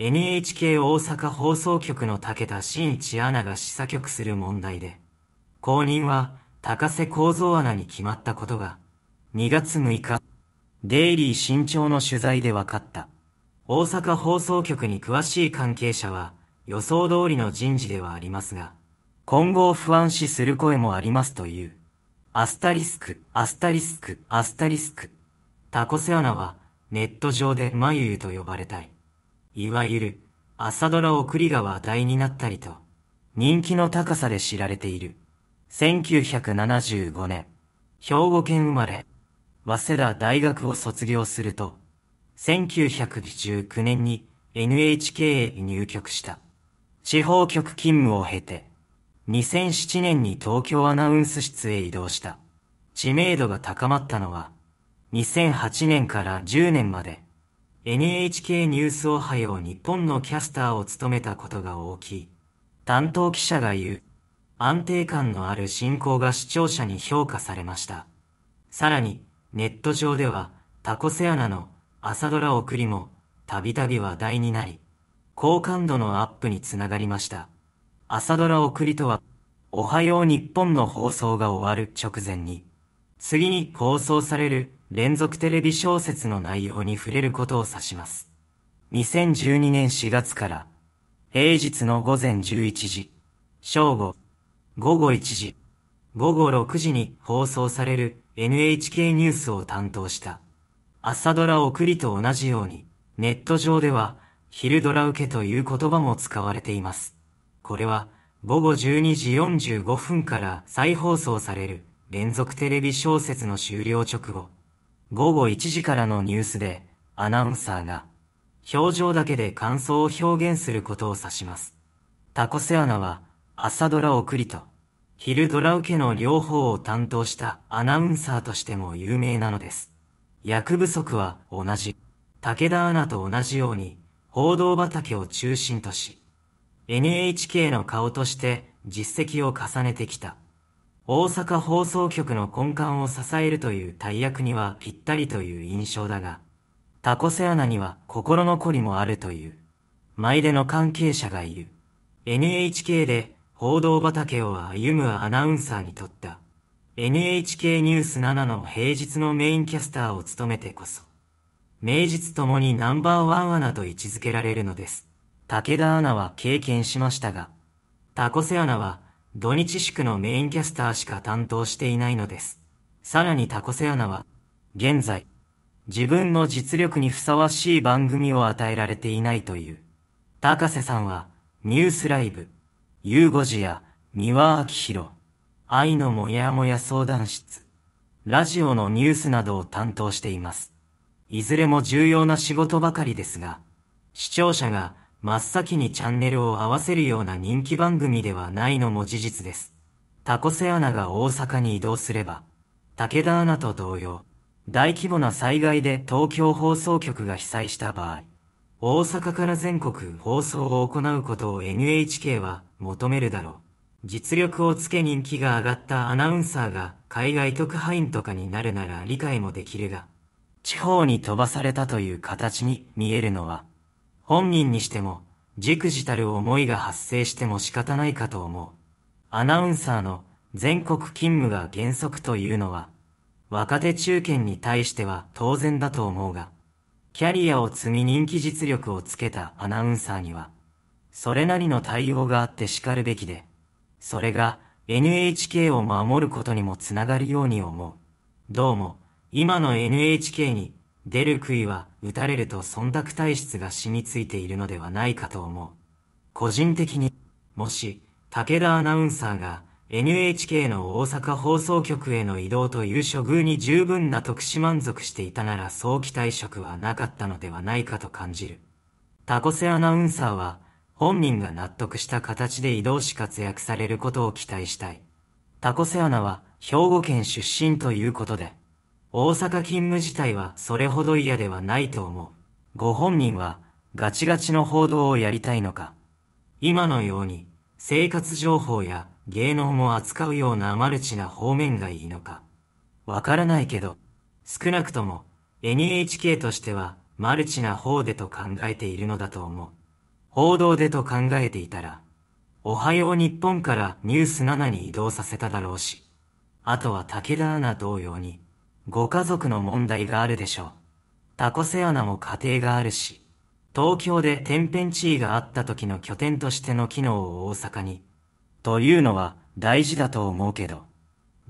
NHK 大阪放送局の武田真一アナが試作曲する問題で、後任は高瀬構三アナに決まったことが、2月6日、デイリー新潮の取材で分かった。大阪放送局に詳しい関係者は、予想通りの人事ではありますが、今後を不安視する声もありますという。アスタリスク、アスタリスク、アスタリスク。タコセアナは、ネット上で眉ゆと呼ばれたい。いわゆる、朝ドラ送りが話題になったりと、人気の高さで知られている。1975年、兵庫県生まれ、早稲田大学を卒業すると、1919年に NHK へ入局した。地方局勤務を経て、2007年に東京アナウンス室へ移動した。知名度が高まったのは、2008年から10年まで、NHK ニュースおはよう日本のキャスターを務めたことが大きい。担当記者が言う。安定感のある進行が視聴者に評価されました。さらに、ネット上では、タコセアナの朝ドラ送りも、たびたび話題になり、好感度のアップにつながりました。朝ドラ送りとは、おはよう日本の放送が終わる直前に、次に構想される連続テレビ小説の内容に触れることを指します。2012年4月から、平日の午前11時、正午、午後1時、午後6時に放送される NHK ニュースを担当した朝ドラ送りと同じようにネット上では昼ドラ受けという言葉も使われています。これは午後12時45分から再放送される連続テレビ小説の終了直後、午後1時からのニュースで、アナウンサーが、表情だけで感想を表現することを指します。タコセアナは、朝ドラ送りと、昼ドラ受けの両方を担当したアナウンサーとしても有名なのです。役不足は同じ。武田アナと同じように、報道畑を中心とし、NHK の顔として実績を重ねてきた。大阪放送局の根幹を支えるという大役にはぴったりという印象だが、タコセアナには心残りもあるという、前での関係者がいる。NHK で報道畑を歩むアナウンサーにとった、NHK ニュース7の平日のメインキャスターを務めてこそ、名実ともにナンバーワンアナと位置づけられるのです。武田アナは経験しましたが、タコセアナは土日宿のメインキャスターしか担当していないのです。さらにタコセアナは、現在、自分の実力にふさわしい番組を与えられていないという。高瀬さんは、ニュースライブ、ゆうごじや、三輪明宏、愛のもやもや相談室、ラジオのニュースなどを担当しています。いずれも重要な仕事ばかりですが、視聴者が真っ先にチャンネルを合わせるような人気番組ではないのも事実です。タコセアナが大阪に移動すれば、武田アナと同様、大規模な災害で東京放送局が被災した場合、大阪から全国放送を行うことを NHK は求めるだろう。実力をつけ人気が上がったアナウンサーが海外特派員とかになるなら理解もできるが、地方に飛ばされたという形に見えるのは、本人にしても、じくじたる思いが発生しても仕方ないかと思う。アナウンサーの全国勤務が原則というのは、若手中堅に対しては当然だと思うが、キャリアを積み人気実力をつけたアナウンサーには、それなりの対応があって叱るべきで、それが NHK を守ることにもつながるように思う。どうも、今の NHK に出る杭は打たれると忖度体質が染みついているのではないかと思う。個人的に、もし、武田アナウンサーが NHK の大阪放送局への移動という処遇に十分な特殊満足していたなら早期退職はなかったのではないかと感じる。タコセアナウンサーは本人が納得した形で移動し活躍されることを期待したい。タコセアナは兵庫県出身ということで、大阪勤務自体はそれほど嫌ではないと思う。ご本人はガチガチの報道をやりたいのか。今のように生活情報や芸能も扱うようなマルチな方面がいいのか。わからないけど、少なくとも NHK としてはマルチな方でと考えているのだと思う。報道でと考えていたら、おはよう日本からニュース7に移動させただろうし、あとは武田アナ同様に、ご家族の問題があるでしょう。タコセアナも家庭があるし、東京で天変地異があった時の拠点としての機能を大阪に、というのは大事だと思うけど、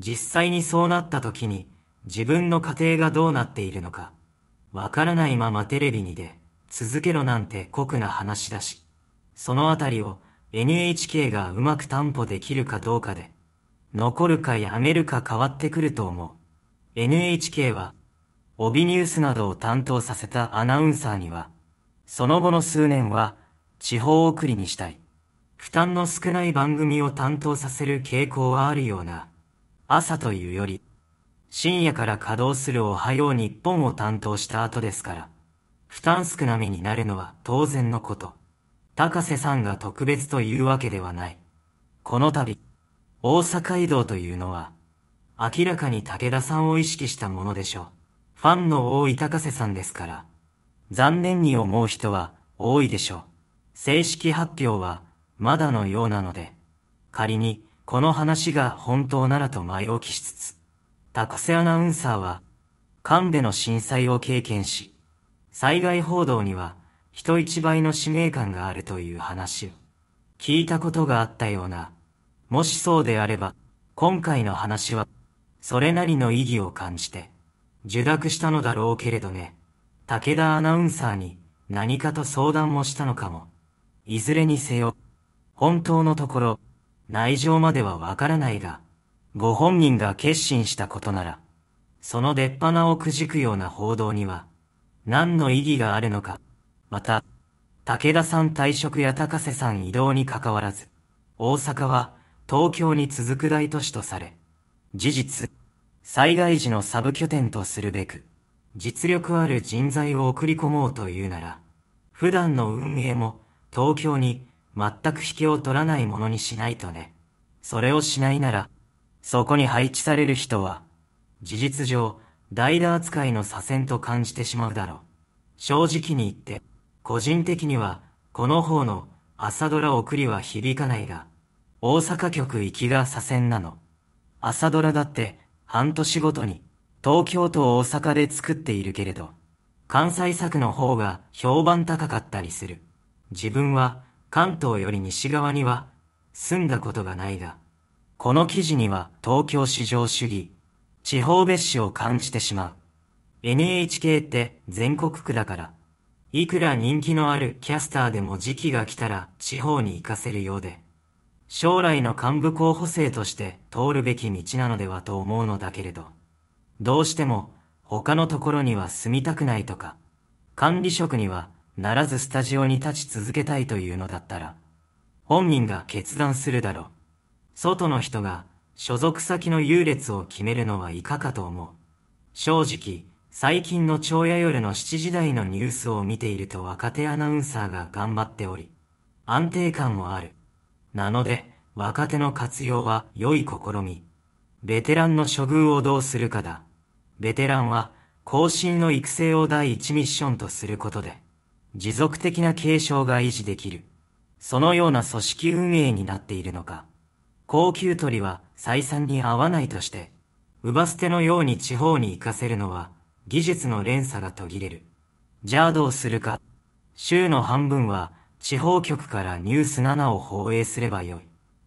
実際にそうなった時に自分の家庭がどうなっているのか、わからないままテレビにで続けろなんて酷な話だし、そのあたりを NHK がうまく担保できるかどうかで、残るかやめるか変わってくると思う。NHK は、帯ニュースなどを担当させたアナウンサーには、その後の数年は、地方送りにしたい。負担の少ない番組を担当させる傾向はあるような、朝というより、深夜から稼働するおはよう日本を担当した後ですから、負担少なめになるのは当然のこと。高瀬さんが特別というわけではない。この度、大阪移動というのは、明らかに武田さんを意識したものでしょう。ファンの多い高瀬さんですから。残念に思う人は多いでしょう。正式発表はまだのようなので、仮にこの話が本当ならと前置きしつつ、高瀬アナウンサーは、神戸の震災を経験し、災害報道には人一倍の使命感があるという話を聞いたことがあったような、もしそうであれば、今回の話はそれなりの意義を感じて、受諾したのだろうけれどね、武田アナウンサーに何かと相談もしたのかも。いずれにせよ、本当のところ、内情まではわからないが、ご本人が決心したことなら、その出っ放をくじくような報道には、何の意義があるのか。また、武田さん退職や高瀬さん移動に関わらず、大阪は東京に続く大都市とされ、事実、災害時のサブ拠点とするべく、実力ある人材を送り込もうというなら、普段の運営も東京に全く引けを取らないものにしないとね。それをしないなら、そこに配置される人は、事実上、代打扱いの左遷と感じてしまうだろう。正直に言って、個人的には、この方の朝ドラ送りは響かないが、大阪局行きが左遷なの。朝ドラだって半年ごとに東京と大阪で作っているけれど、関西作の方が評判高かったりする。自分は関東より西側には住んだことがないが、この記事には東京市場主義、地方別紙を感じてしまう。NHK って全国区だから、いくら人気のあるキャスターでも時期が来たら地方に行かせるようで。将来の幹部候補生として通るべき道なのではと思うのだけれど、どうしても他のところには住みたくないとか、管理職にはならずスタジオに立ち続けたいというのだったら、本人が決断するだろう。外の人が所属先の優劣を決めるのはいかかと思う。正直、最近の長夜夜の7時台のニュースを見ていると若手アナウンサーが頑張っており、安定感もある。なので、若手の活用は良い試み。ベテランの処遇をどうするかだ。ベテランは、後進の育成を第一ミッションとすることで、持続的な継承が維持できる。そのような組織運営になっているのか。高級鳥は採算に合わないとして、奪捨てのように地方に行かせるのは、技術の連鎖が途切れる。じゃあどうするか。週の半分は地方局からニュース7を放映すればよい。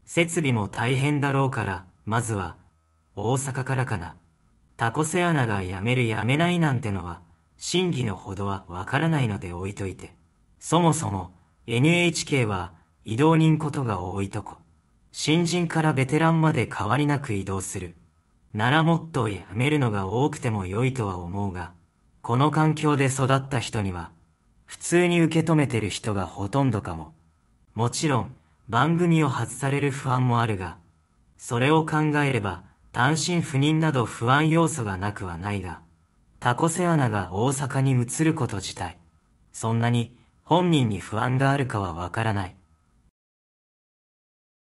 設備も大変だろうから、まずは、大阪からかな。タコセアナが辞める辞めないなんてのは、真偽のほどはわからないので置いといて。そもそも、NHK は、移動人ことが多いとこ。新人からベテランまで変わりなく移動する。ならもっと辞めるのが多くても良いとは思うが、この環境で育った人には、普通に受け止めてる人がほとんどかも。もちろん、番組を外される不安もあるが、それを考えれば、単身赴任など不安要素がなくはないが、タコセアナが大阪に移ること自体、そんなに本人に不安があるかはわからない。